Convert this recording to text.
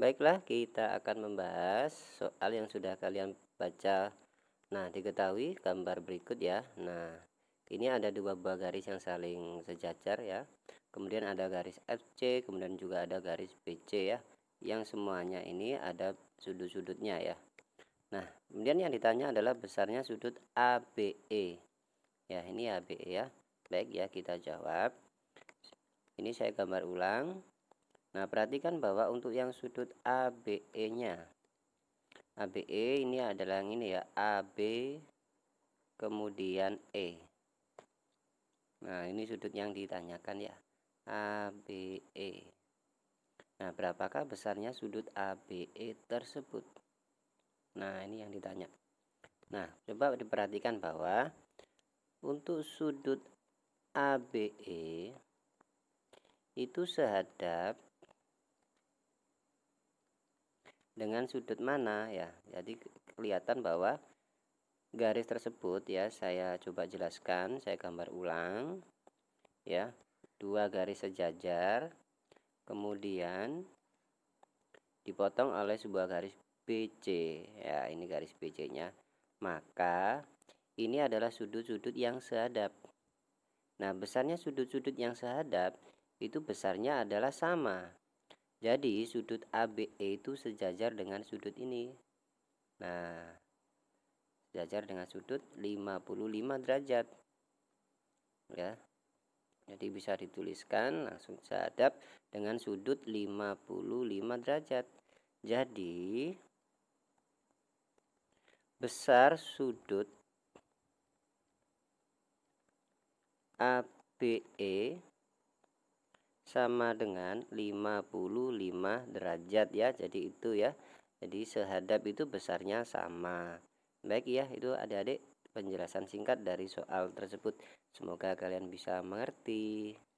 Baiklah, kita akan membahas soal yang sudah kalian baca. Nah, diketahui gambar berikut ya. Nah, ini ada dua buah garis yang saling sejajar ya. Kemudian ada garis FC, kemudian juga ada garis BC ya. Yang semuanya ini ada sudut-sudutnya ya. Nah, kemudian yang ditanya adalah besarnya sudut ABE. Ya, ini ABE ya. Baik ya, kita jawab. Ini saya gambar ulang Nah, perhatikan bahwa untuk yang sudut ABE-nya ABE ini adalah yang ini ya, AB kemudian E. Nah, ini sudut yang ditanyakan ya. ABE. Nah, berapakah besarnya sudut ABE tersebut? Nah, ini yang ditanya. Nah, coba diperhatikan bahwa untuk sudut ABE itu sehadap dengan sudut mana ya. Jadi kelihatan bahwa garis tersebut ya saya coba jelaskan, saya gambar ulang ya. Dua garis sejajar kemudian dipotong oleh sebuah garis BC. Ya, ini garis BC-nya. Maka ini adalah sudut-sudut yang sehadap. Nah, besarnya sudut-sudut yang sehadap itu besarnya adalah sama. Jadi sudut ABE itu sejajar dengan sudut ini. Nah, sejajar dengan sudut 55 derajat. Ya. Jadi bisa dituliskan langsung sehadap dengan sudut 55 derajat. Jadi besar sudut ABE sama dengan 55 derajat ya jadi itu ya jadi sehadap itu besarnya sama baik ya itu adik-adik penjelasan singkat dari soal tersebut semoga kalian bisa mengerti